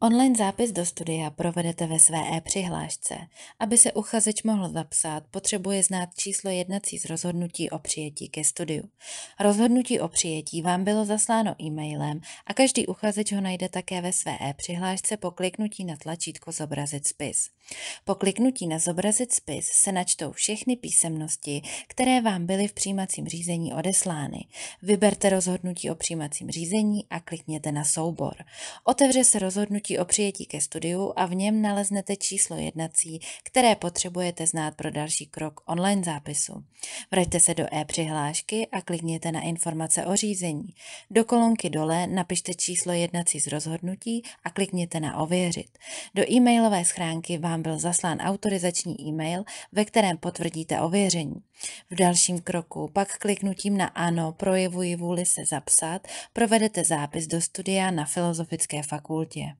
Online zápis do studia provedete ve své e-přihlášce. Aby se uchazeč mohl zapsat, potřebuje znát číslo jednací z rozhodnutí o přijetí ke studiu. Rozhodnutí o přijetí vám bylo zasláno e-mailem a každý uchazeč ho najde také ve své e-přihlášce po kliknutí na tlačítko Zobrazit spis. Po kliknutí na Zobrazit spis se načtou všechny písemnosti, které vám byly v přijímacím řízení odeslány. Vyberte rozhodnutí o přijímacím řízení a klikněte na soubor. Otevře se rozhodnutí rozhodnutí o přijetí ke studiu a v něm naleznete číslo jednací, které potřebujete znát pro další krok online zápisu. Vraťte se do e-přihlášky a klikněte na informace o řízení. Do kolonky dole napište číslo jednací z rozhodnutí a klikněte na ověřit. Do e-mailové schránky vám byl zaslán autorizační e-mail, ve kterém potvrdíte ověření. V dalším kroku pak kliknutím na ano projevuji vůli se zapsat provedete zápis do studia na Filozofické fakultě.